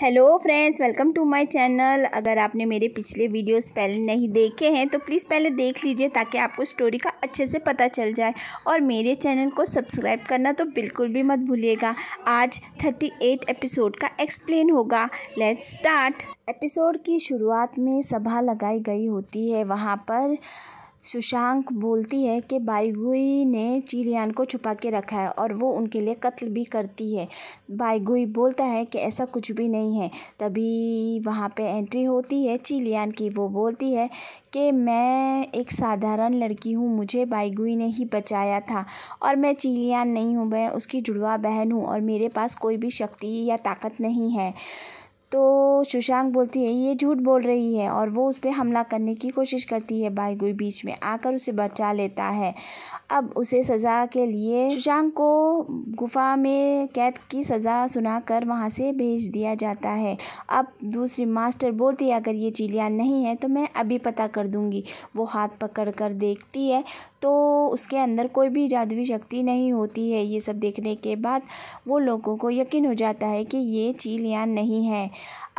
hello friends welcome to my channel अगर आपने मेरे पिछले वीडियोस पहले नहीं देखे हैं तो प्लीज़ पहले देख लीजिए ताकि आपको स्टोरी का अच्छे से पता चल जाए और मेरे चैनल को सब्सक्राइब करना तो बिल्कुल भी मत भूलिएगा आज 38 एपिसोड का एक्सप्लेन होगा लेट्स स्टार्ट एपिसोड की शुरुआत में सभा लगाई गई होती है वहाँ पर सुशांक बोलती है कि बाइगुई ने चिरियान को छुपा के रखा है और वो उनके लिए कत्ल भी करती है बाइगुई बोलता है कि ऐसा कुछ भी नहीं है तभी वहाँ पे एंट्री होती है चिलियान की वो बोलती है कि मैं एक साधारण लड़की हूँ मुझे बाईगुई ने ही बचाया था और मैं चिलियान नहीं हूँ मैं उसकी जुड़वा बहन हूँ और मेरे पास कोई भी शक्ति या ताकत नहीं है तो सुशांक बोलती है ये झूठ बोल रही है और वो उस पर हमला करने की कोशिश करती है बाइगुई बीच में आकर उसे बचा लेता है अब उसे सज़ा के लिए शुशांक को गुफा में कैद की सज़ा सुनाकर वहाँ से भेज दिया जाता है अब दूसरी मास्टर बोलती है अगर ये चिड़िया नहीं है तो मैं अभी पता कर दूँगी वो हाथ पकड़ कर देखती है तो उसके अंदर कोई भी जादुई शक्ति नहीं होती है ये सब देखने के बाद वो लोगों को यकीन हो जाता है कि ये चील यान नहीं है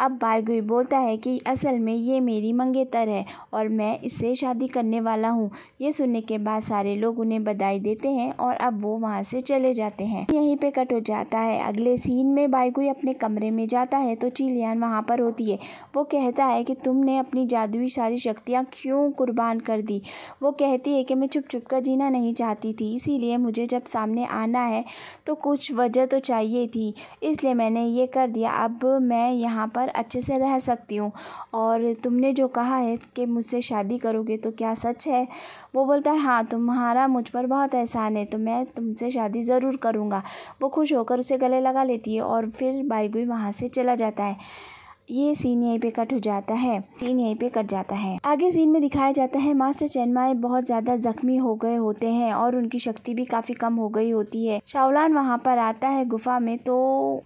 अब बाईगुई बोलता है कि असल में ये मेरी मंगेतर है और मैं इससे शादी करने वाला हूँ ये सुनने के बाद सारे लोग उन्हें बधाई देते हैं और अब वो वहाँ से चले जाते हैं यहीं पे कट हो जाता है अगले सीन में बाईगुई अपने कमरे में जाता है तो चिलियान वहाँ पर होती है वो कहता है कि तुमने अपनी जादुई सारी शक्तियाँ क्यों कुर्बान कर दी वो कहती है कि मैं छुप छुप कर जीना नहीं चाहती थी इसीलिए मुझे जब सामने आना है तो कुछ वजह तो चाहिए थी इसलिए मैंने ये कर दिया अब मैं यहाँ पर और अच्छे से रह सकती हूँ और तुमने जो कहा है कि मुझसे शादी करोगे तो क्या सच है वो बोलता है हाँ तुम्हारा मुझ पर बहुत एहसान है तो मैं तुमसे शादी ज़रूर करूँगा वो खुश होकर उसे गले लगा लेती है और फिर बाइगुई वहाँ से चला जाता है ये सीन यहीं पे कट हो जाता है सीन यहीं पे कट जाता है आगे सीन में दिखाया जाता है मास्टर चेन्माय बहुत ज्यादा जख्मी हो गए होते हैं और उनकी शक्ति भी काफी कम हो गई होती है शावलान वहाँ पर आता है गुफा में तो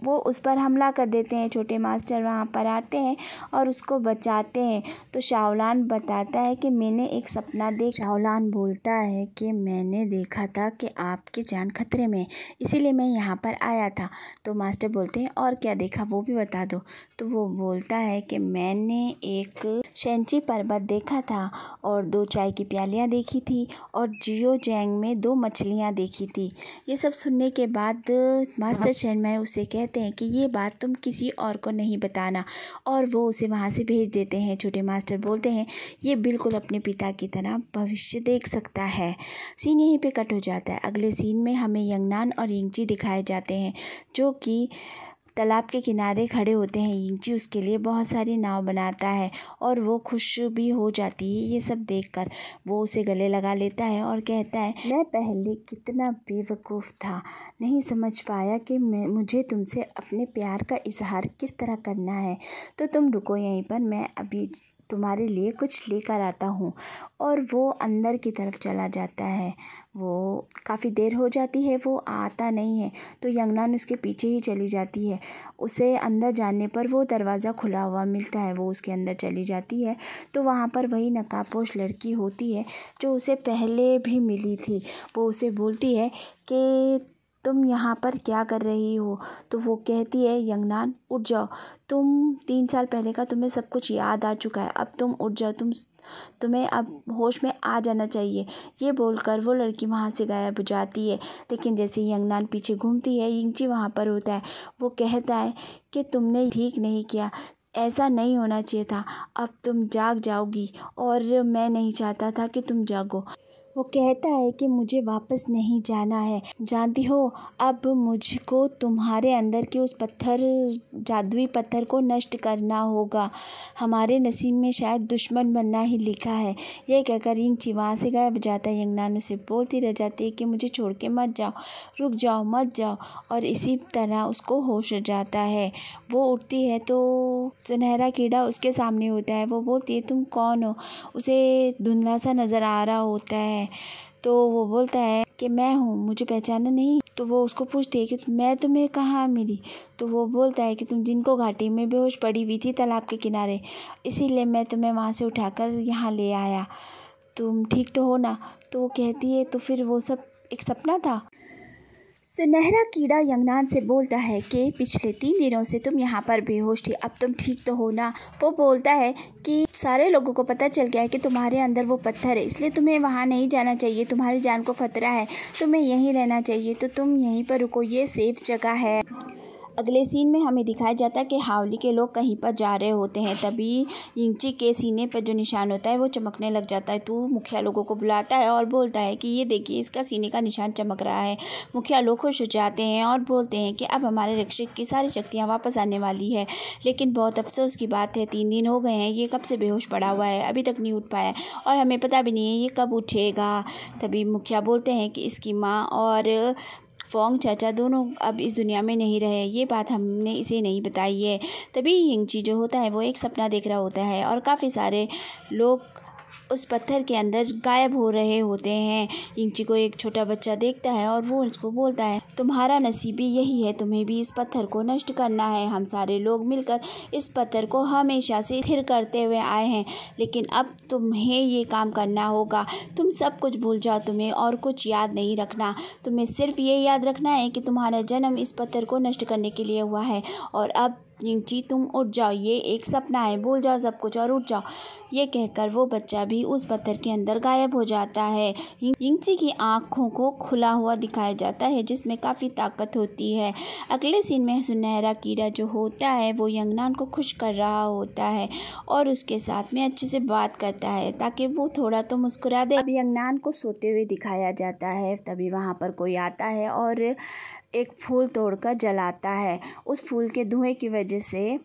वो उस पर हमला कर देते हैं छोटे मास्टर वहाँ पर आते हैं और उसको बचाते हैं तो शावलान बताता है कि मैंने एक सपना देख शावलान बोलता है कि मैंने देखा था कि आपकी जान खतरे में इसीलिए मैं यहाँ पर आया था तो मास्टर बोलते हैं और क्या देखा वो भी बता दो तो वो बोलता है कि मैंने एक शेंची पर्वत देखा था और दो चाय की प्यालियाँ देखी थी और जियो जैंग में दो मछलियाँ देखी थी ये सब सुनने के बाद मास्टर शर्मा उसे कहते हैं कि ये बात तुम किसी और को नहीं बताना और वो उसे वहाँ से भेज देते हैं छोटे मास्टर बोलते हैं ये बिल्कुल अपने पिता की तरह भविष्य देख सकता है सीन यहीं पर कट हो जाता है अगले सीन में हमें यंगनान और यंगची दिखाए जाते हैं जो कि तालाब के किनारे खड़े होते हैं इंची उसके लिए बहुत सारी नाव बनाता है और वो खुश भी हो जाती है ये सब देखकर वो उसे गले लगा लेता है और कहता है मैं पहले कितना बेवकूफ़ था नहीं समझ पाया कि मैं मुझे तुमसे अपने प्यार का इजहार किस तरह करना है तो तुम रुको यहीं पर मैं अभी तुम्हारे लिए कुछ लेकर आता हूँ और वो अंदर की तरफ चला जाता है वो काफ़ी देर हो जाती है वो आता नहीं है तो यंगनान उसके पीछे ही चली जाती है उसे अंदर जाने पर वो दरवाज़ा खुला हुआ मिलता है वो उसके अंदर चली जाती है तो वहाँ पर वही नकाबपोश लड़की होती है जो उसे पहले भी मिली थी वो उसे बोलती है कि तुम यहाँ पर क्या कर रही हो तो वो कहती है यंगनान उठ जाओ तुम तीन साल पहले का तुम्हें सब कुछ याद आ चुका है अब तुम उठ जाओ तुम तुम्हें अब होश में आ जाना चाहिए ये बोलकर वो लड़की वहाँ से गायब हो जाती है लेकिन जैसे यंगनान पीछे घूमती है यिंगची वहाँ पर होता है वो कहता है कि तुमने ठीक नहीं किया ऐसा नहीं होना चाहिए था अब तुम जाग जाओगी और मैं नहीं चाहता था कि तुम जागो वो कहता है कि मुझे वापस नहीं जाना है जानती हो अब मुझको तुम्हारे अंदर के उस पत्थर जादुई पत्थर को नष्ट करना होगा हमारे नसीब में शायद दुश्मन बनना ही लिखा है यह कहकर रिंग चिवा से गायब जाता है यंग नानू से बोलती रह जाती है कि मुझे छोड़ के मत जाओ रुक जाओ मत जाओ और इसी तरह उसको होश जाता है वो उठती है तो सुनहरा कीड़ा उसके सामने होता है वो बोलती है तुम कौन हो उसे धुंधला सा नज़र आ रहा होता है तो वो बोलता है कि मैं हूँ मुझे पहचाना नहीं तो वो उसको पूछती है कि मैं तुम्हें कहाँ मिली तो वो बोलता है कि तुम जिनको घाटी में बेहोश पड़ी हुई थी तालाब के किनारे इसीलिए मैं तुम्हें वहाँ से उठाकर यहाँ ले आया तुम ठीक तो हो ना तो वो कहती है तो फिर वो सब एक सपना था सुनहरा कीड़ा यंगनान से बोलता है कि पिछले तीन दिनों से तुम यहाँ पर बेहोश थी अब तुम ठीक तो हो ना वो बोलता है कि सारे लोगों को पता चल गया है कि तुम्हारे अंदर वो पत्थर है इसलिए तुम्हें वहाँ नहीं जाना चाहिए तुम्हारी जान को खतरा है तुम्हें यहीं रहना चाहिए तो तुम यहीं पर रुको ये सेफ जगह है अगले सीन में हमें दिखाया जाता है कि हावली के लोग कहीं पर जा रहे होते हैं तभी इंची के सीने पर जो निशान होता है वो चमकने लग जाता है तो मुखिया लोगों को बुलाता है और बोलता है कि ये देखिए इसका सीने का निशान चमक रहा है मुखिया लोग खुश हो जाते हैं और बोलते हैं कि अब हमारे रिक्शे की सारी शक्तियाँ वापस आने वाली है लेकिन बहुत अफसोस की बात है तीन दिन हो गए हैं ये कब से बेहोश पड़ा हुआ है अभी तक नहीं उठ पाया और हमें पता भी नहीं है ये कब उठेगा तभी मुखिया बोलते हैं कि इसकी माँ और फोंग चाचा दोनों अब इस दुनिया में नहीं रहे ये बात हमने इसे नहीं बताई है तभी यिंगची जो होता है वो एक सपना देख रहा होता है और काफ़ी सारे लोग उस पत्थर के अंदर गायब हो रहे होते हैं इंची को एक छोटा बच्चा देखता है और वो उसको बोलता है तुम्हारा नसीब यही है तुम्हें भी इस पत्थर को नष्ट करना है हम सारे लोग मिलकर इस पत्थर को हमेशा से स्थिर करते हुए आए हैं लेकिन अब तुम्हें ये काम करना होगा तुम सब कुछ भूल जाओ तुम्हें और कुछ याद नहीं रखना तुम्हें सिर्फ ये याद रखना है कि तुम्हारा जन्म इस पत्थर को नष्ट करने के लिए हुआ है और अब चिंची तुम उठ जाओ ये एक सपना है भूल जाओ सब कुछ और उठ जाओ ये कहकर वो बच्चा भी उस पत्थर के अंदर गायब हो जाता है इंची की आँखों को खुला हुआ दिखाया जाता है जिसमें काफ़ी ताकत होती है अगले सीन में सुनहरा कीड़ा जो होता है वो यंगनान को खुश कर रहा होता है और उसके साथ में अच्छे से बात करता है ताकि वो थोड़ा तो मुस्कुरा दे यंगनान को सोते हुए दिखाया जाता है तभी वहाँ पर कोई आता है और एक फूल तोड़कर जलाता है उस फूल के धुएँ की वजह वजह से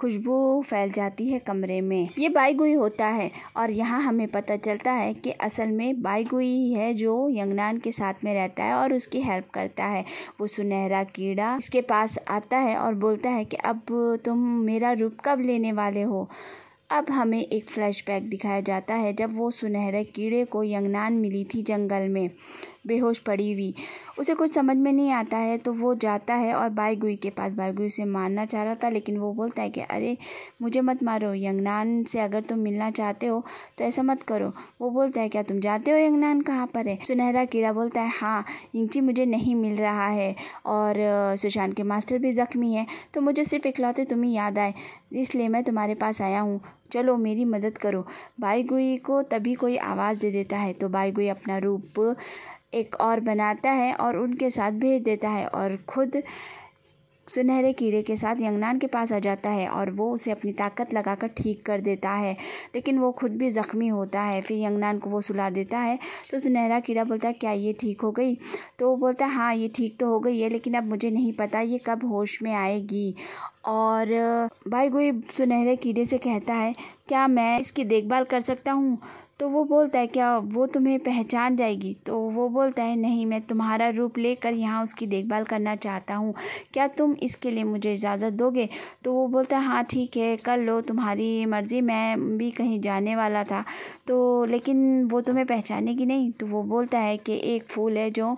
खुशबू फैल जाती है कमरे में ये बाईगुई होता है और यहाँ हमें पता चलता है कि असल में बाईगुई है जो यंगनान के साथ में रहता है और उसकी हेल्प करता है वो सुनहरा कीड़ा इसके पास आता है और बोलता है कि अब तुम मेरा रूप कब लेने वाले हो अब हमें एक फ्लैशबैक दिखाया जाता है जब वो सुनहरे कीड़े को यंगनान मिली थी जंगल में बेहोश पड़ी हुई उसे कुछ समझ में नहीं आता है तो वो जाता है और बाईगुई के पास गुई उसे मारना चाह रहा था लेकिन वो बोलता है कि अरे मुझे मत मारो यंगनान से अगर तुम मिलना चाहते हो तो ऐसा मत करो वो बोलता है क्या तुम जाते हो यंगनान कहाँ पर है सुनहरा कीड़ा बोलता है हाँ इंची मुझे नहीं मिल रहा है और सुशांत के मास्टर भी ज़ख्मी है तो मुझे सिर्फ इकलौते तुम्हें याद आए इसलिए मैं तुम्हारे पास आया हूँ चलो मेरी मदद करो बाईगुई को तभी कोई आवाज़ दे देता है तो बाईगुई अपना रूप एक और बनाता है और उनके साथ भेज देता है और खुद सुनहरे कीड़े के साथ यंगनान के पास आ जाता है और वो उसे अपनी ताकत लगाकर ठीक कर देता है लेकिन वो खुद भी ज़ख्मी होता है फिर यंगनान को वो सुला देता है तो सुनहरा कीड़ा बोलता है क्या ये ठीक हो गई तो वो बोलता है हाँ ये ठीक तो हो गई है लेकिन अब मुझे नहीं पता ये कब होश में आएगी और भाई गोई सुनहरे कीड़े से कहता है क्या मैं इसकी देखभाल कर सकता हूँ तो वो बोलता है क्या वो तुम्हें पहचान जाएगी तो वो बोलता है नहीं मैं तुम्हारा रूप लेकर यहाँ उसकी देखभाल करना चाहता हूँ क्या तुम इसके लिए मुझे इजाज़त दोगे तो वो बोलता है हाँ ठीक है कर लो तुम्हारी मर्ज़ी मैं भी कहीं जाने वाला था तो लेकिन वो तुम्हें पहचानेगी नहीं तो वो बोलता है कि एक फूल है जो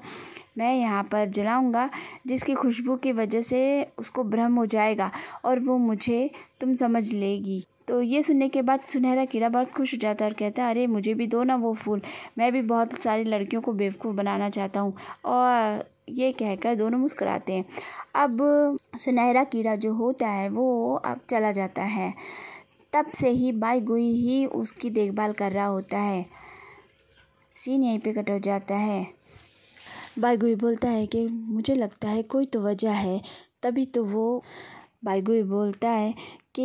मैं यहाँ पर जलाऊंगा जिसकी खुशबू की वजह से उसको भ्रम हो जाएगा और वो मुझे तुम समझ लेगी तो ये सुनने के बाद सुनहरा कीड़ा बहुत खुश हो जाता है और कहता है अरे मुझे भी दो ना वो फूल मैं भी बहुत सारी लड़कियों को बेवकूफ़ बनाना चाहता हूँ और ये कहकर दोनों मुस्कुराते हैं अब सुनहरा कीड़ा जो होता है वो अब चला जाता है तब से ही बाई गोई ही उसकी देखभाल कर रहा होता है सीन यहीं पे कट हो जाता है बाई गोई बोलता है कि मुझे लगता है कोई तो वजह है तभी तो वो बाइगु बोलता है कि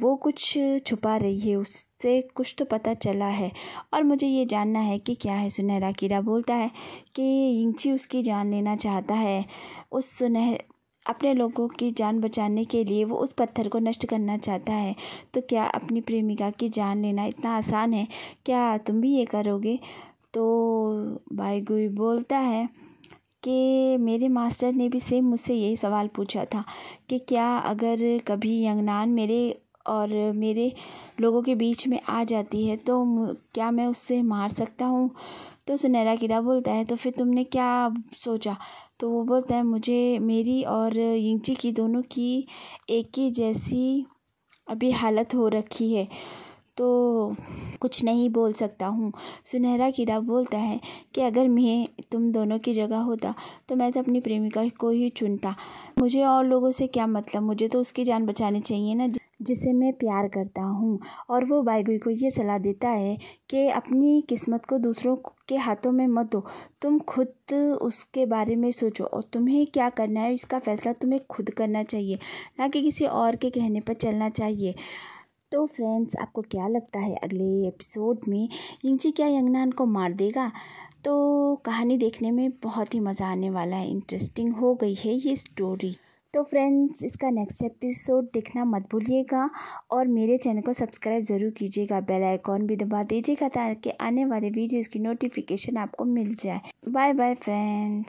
वो कुछ छुपा रही है उससे कुछ तो पता चला है और मुझे ये जानना है कि क्या है सुनहरा कीड़ा बोलता है कि यिंगची उसकी जान लेना चाहता है उस सुनह अपने लोगों की जान बचाने के लिए वो उस पत्थर को नष्ट करना चाहता है तो क्या अपनी प्रेमिका की जान लेना इतना आसान है क्या तुम भी ये करोगे तो बाइगुई बोलता है कि मेरे मास्टर ने भी सेम मुझसे यही सवाल पूछा था कि क्या अगर कभी यंगनान मेरे और मेरे लोगों के बीच में आ जाती है तो क्या मैं उससे मार सकता हूँ तो सुनहरा कीड़ा बोलता है तो फिर तुमने क्या सोचा तो वो बोलता है मुझे मेरी और यिंगची की दोनों की एक ही जैसी अभी हालत हो रखी है तो कुछ नहीं बोल सकता हूँ सुनहरा कीड़ा बोलता है कि अगर मैं तुम दोनों की जगह होता तो मैं तो अपनी प्रेमिका को ही चुनता मुझे और लोगों से क्या मतलब मुझे तो उसकी जान बचानी चाहिए ना जिसे मैं प्यार करता हूँ और वो बाइगुई को ये सलाह देता है कि अपनी किस्मत को दूसरों के हाथों में मत दो तुम खुद उसके बारे में सोचो और तुम्हें क्या करना है इसका फ़ैसला तुम्हें खुद करना चाहिए ना कि किसी और के कहने पर चलना चाहिए तो फ्रेंड्स आपको क्या लगता है अगले एपिसोड में इंची क्या यंगनान को मार देगा तो कहानी देखने में बहुत ही मज़ा आने वाला है इंटरेस्टिंग हो गई है ये स्टोरी तो फ्रेंड्स इसका नेक्स्ट एपिसोड देखना मत भूलिएगा और मेरे चैनल को सब्सक्राइब ज़रूर कीजिएगा बेल आइकॉन भी दबा दीजिएगा ताकि आने वाले वीडियोस की नोटिफिकेशन आपको मिल जाए बाय बाय फ्रेंड्स